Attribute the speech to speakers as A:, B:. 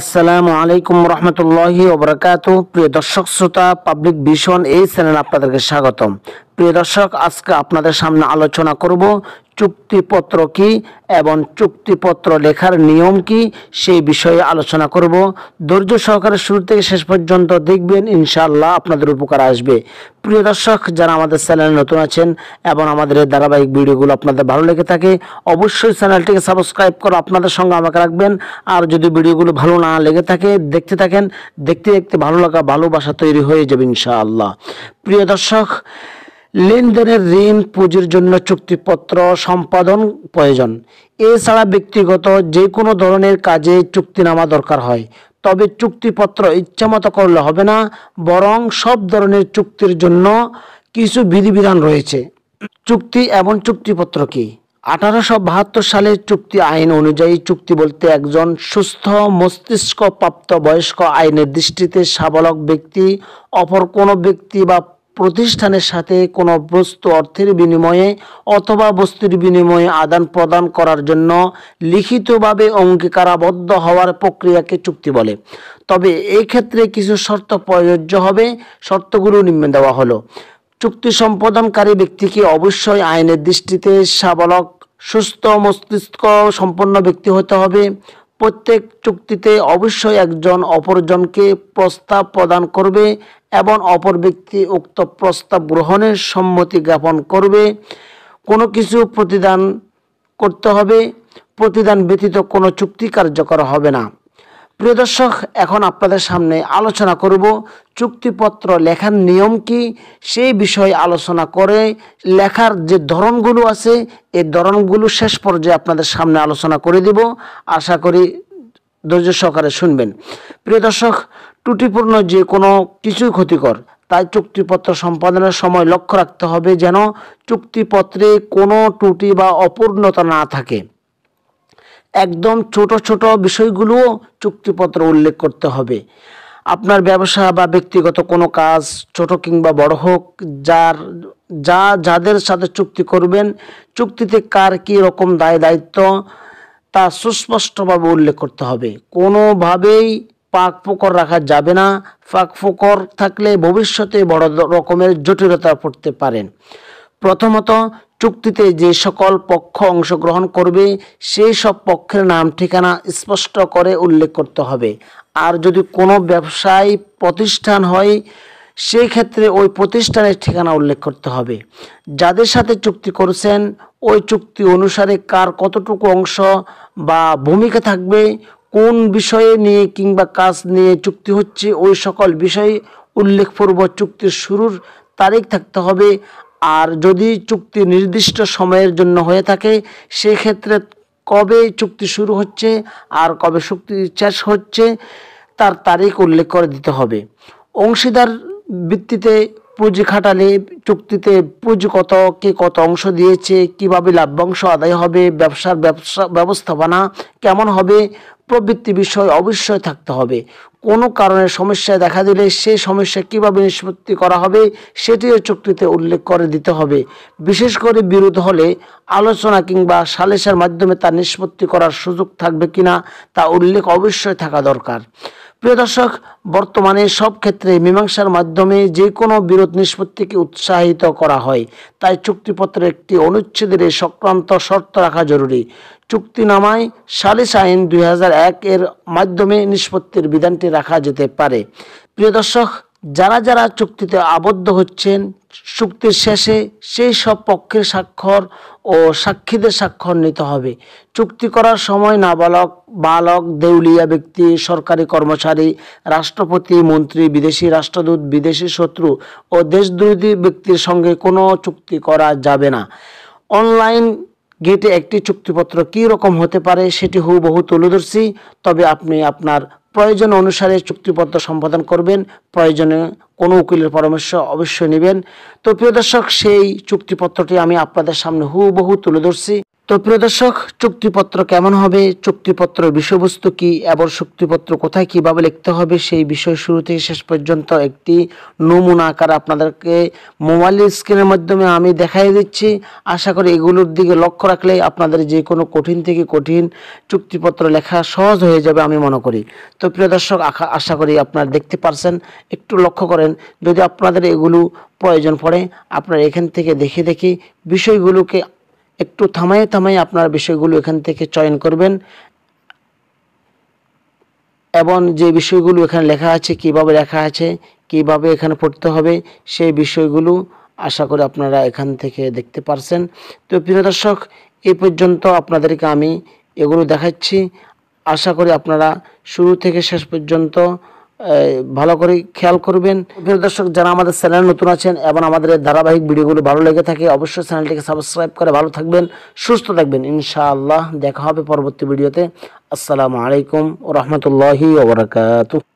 A: আসসালামু আলাইকুম রহমতুল্লাহি ওবরাকাত প্রিয় দর্শক শ্রোতা পাবলিক ভিশন এই চ্যানেল আপনাদেরকে স্বাগতম প্রিয় দর্শক আজকে আপনাদের সামনে আলোচনা করব চুক্তিপত্র কি এবং চুক্তিপত্র লেখার নিয়ম কি সেই বিষয়ে আলোচনা করব ধৈর্য সহকারে শুরু থেকে শেষ পর্যন্ত দেখবেন ইনশাআল্লাহ আপনাদের উপকার আসবে প্রিয় দর্শক যারা আমাদের চ্যানেলে নতুন আছেন এবং আমাদের এই ধারাবাহিক ভিডিওগুলো আপনাদের ভালো লেগে থাকে অবশ্যই চ্যানেলটিকে সাবস্ক্রাইব করে আপনাদের সঙ্গে আমাকে রাখবেন আর যদি ভিডিওগুলো ভালো না লেগে থাকে দেখতে থাকেন দেখতে দেখতে ভালো লাগা ভালোবাসা তৈরি হয়ে যাবে ইনশাআল্লাহ প্রিয় দর্শক লেনদেনের ঋণ পুঁজির জন্য চুক্তিপত্র সম্পাদন প্রয়োজন এছাড়া ব্যক্তিগত যে কোনো ধরনের কাজে চুক্তিনামা দরকার হয় তবে চুক্তিপত্র ইচ্ছামতো করলে হবে না বরং সব ধরনের চুক্তির জন্য কিছু বিধিবিধান রয়েছে চুক্তি এবং চুক্তিপত্র কি আঠারোশো বাহাত্তর সালের চুক্তি আইন অনুযায়ী চুক্তি বলতে একজন সুস্থ মস্তিষ্ক প্রাপ্ত বয়স্ক আইনের দৃষ্টিতে সাবলক ব্যক্তি অপর কোনো ব্যক্তি বা প্রতিষ্ঠানের সাথে কোনো বস্তু অর্থের বিনিময়ে অথবা বস্তুর বিনিময়ে আদান প্রদান করার জন্য লিখিতভাবে অঙ্গীকারাবদ্ধ হওয়ার প্রক্রিয়াকে চুক্তি বলে তবে এই ক্ষেত্রে কিছু শর্ত প্রযোজ্য হবে শর্তগুলো নিম্নে দেওয়া হলো চুক্তি সম্পাদনকারী ব্যক্তিকে অবশ্যই আইনের দৃষ্টিতে সাবলক সুস্থ মস্তিষ্ক সম্পন্ন ব্যক্তি হতে হবে প্রত্যেক চুক্তিতে অবশ্যই একজন অপরজনকে প্রস্তাব প্রদান করবে এবং অপর ব্যক্তি উক্ত প্রস্তাব গ্রহণের সম্মতি জ্ঞাপন করবে কোনো কিছু প্রতিদান করতে হবে প্রতিদান ব্যতীত কোনো চুক্তি কার্যকর হবে না প্রিয় দর্শক এখন আপনাদের সামনে আলোচনা করব চুক্তিপত্র লেখার নিয়ম কি সেই বিষয়ে আলোচনা করে লেখার যে ধরনগুলো আছে এই ধরনগুলো শেষ পর্যায়ে আপনাদের সামনে আলোচনা করে দিব আশা করি ধৈর্য সহকারে শুনবেন প্রিয় দর্শক ত্রুটিপূর্ণ যে কোনো কিছুই ক্ষতিকর তাই চুক্তিপত্র সম্পাদনের সময় লক্ষ্য রাখতে হবে যেন চুক্তিপত্রে কোনো ত্রুটি বা অপূর্ণতা না থাকে একদম ছোট ছোট বিষয়গুলোও চুক্তিপত্র উল্লেখ করতে হবে আপনার ব্যবসা বা ব্যক্তিগত কোনো কাজ ছোট কিংবা বড় হোক যার যা যাদের সাথে চুক্তি করবেন চুক্তিতে কার কী রকম দায় দায়িত্ব তা সুস্পষ্টভাবে উল্লেখ করতে হবে কোনোভাবেই পাক ফোকর রাখা যাবে না পাক ফোকর থাকলে ভবিষ্যতে বড় রকমের জটিলতা পড়তে পারেন প্রথমত চুক্তিতে যে সকল পক্ষ অংশগ্রহণ করবে সেই সব পক্ষের নাম ঠিকানা স্পষ্ট করে উল্লেখ করতে হবে আর যদি কোনো ব্যবসায়ী প্রতিষ্ঠান হয় সেই ক্ষেত্রে ওই প্রতিষ্ঠানের ঠিকানা উল্লেখ করতে হবে যাদের সাথে চুক্তি করছেন ওই চুক্তি অনুসারে কার কতটুকু অংশ বা ভূমিকা থাকবে কোন বিষয়ে নিয়ে কিংবা কাজ নিয়ে চুক্তি হচ্ছে ওই সকল বিষয় উল্লেখপূর্ব চুক্তির শুরুর তারিখ থাকতে হবে আর যদি চুক্তি নির্দিষ্ট সময়ের জন্য হয়ে থাকে সেক্ষেত্রে কবে চুক্তি শুরু হচ্ছে আর কবে চুক্তি শেষ হচ্ছে তার তারিখ উল্লেখ করে দিতে হবে অংশীদার ভিত্তিতে পুঁজি খাটালে চুক্তিতে পুঁজি কত কে কত অংশ দিয়েছে কিভাবে লাভ্যাংশ আদায় হবে ব্যবসার ব্যবসা ব্যবস্থাপনা কেমন হবে প্রবৃত্তি বিষয় অবশ্যই থাকতে হবে কোনো কারণে সমস্যা দেখা দিলে সেই সমস্যা কিভাবে নিষ্পত্তি করা হবে সেটিও চুক্তিতে উল্লেখ করে দিতে হবে বিশেষ করে বিরোধ হলে আলোচনা কিংবা সালেসের মাধ্যমে তা নিষ্পত্তি করার সুযোগ থাকবে কিনা তা উল্লেখ অবশ্যই থাকা দরকার প্রিয় দর্শক বর্তমানে সব ক্ষেত্রে মীমাংসার মাধ্যমে যে কোনো বিরোধ নিষ্পত্তিকে উৎসাহিত করা হয় তাই চুক্তিপত্রের একটি অনুচ্ছেদের সংক্রান্ত শর্ত রাখা জরুরি চুক্তিনামায় সালিস আইন দুই এর মাধ্যমে নিষ্পত্তির বিধানটি রাখা যেতে পারে প্রিয় দর্শক যারা যারা চুক্তিতে আবদ্ধ হচ্ছেন চুক্তির শেষে সেই সব পক্ষের স্বাক্ষর ও সাক্ষীদের স্বাক্ষর নিতে হবে চুক্তি করার সময় নাবালক বালক দেউলিয়া ব্যক্তি সরকারি কর্মচারী রাষ্ট্রপতি মন্ত্রী বিদেশি রাষ্ট্রদূত বিদেশি শত্রু ও দেশদ্রোহী ব্যক্তির সঙ্গে কোনো চুক্তি করা যাবে না অনলাইন গেটে একটি চুক্তিপত্র কি রকম হতে পারে সেটি হুবহু তুলে ধরছি তবে আপনি আপনার প্রয়োজন অনুসারে চুক্তিপত্র সম্পাদন করবেন প্রয়োজনে কোনো উকিলের পরামর্শ অবশ্যই নেবেন তো প্রিয় দর্শক সেই চুক্তিপত্রটি আমি আপনাদের সামনে হুবহু তুলে ধরছি তো প্রিয় দর্শক চুক্তিপত্র কেমন হবে চুক্তিপত্র বিষয়বস্তু কি এবং চুক্তিপত্র কোথায় কিভাবে লিখতে হবে সেই বিষয় শুরু থেকে শেষ পর্যন্ত একটি নমুনা আকার আপনাদেরকে মোবাইলের স্ক্রিনের মাধ্যমে আমি দেখাই দিচ্ছি আশা করি এগুলোর দিকে লক্ষ্য রাখলে আপনাদের যে কোনো কঠিন থেকে কঠিন চুক্তিপত্র লেখা সহজ হয়ে যাবে আমি মনে করি তো প্রিয় দর্শক আশা করি আপনারা দেখতে পারছেন একটু লক্ষ্য করেন যদি আপনাদের এগুলো প্রয়োজন পড়ে আপনারা এখান থেকে দেখে দেখে বিষয়গুলোকে একটু থামাই থামাই আপনার বিষয়গুলো এখান থেকে চয়ন করবেন এবং যে বিষয়গুলো এখানে লেখা আছে কিভাবে লেখা আছে কিভাবে এখানে পড়তে হবে সেই বিষয়গুলো আশা করি আপনারা এখান থেকে দেখতে পারছেন তো প্রিয় দর্শক এ পর্যন্ত আপনাদেরকে আমি এগুলো দেখাচ্ছি আশা করি আপনারা শুরু থেকে শেষ পর্যন্ত ভালো করে খেয়াল করবেন প্রিয় দর্শক যারা আমাদের চ্যানেল নতুন আছেন এবং আমাদের ধারাবাহিক ভিডিওগুলো ভালো লেগে থাকে অবশ্যই চ্যানেলটিকে সাবস্ক্রাইব করে ভালো থাকবেন সুস্থ থাকবেন ইনশাআল্লাহ দেখা হবে পরবর্তী ভিডিওতে আসসালামু আলাইকুম ও রহমতুল্লাহি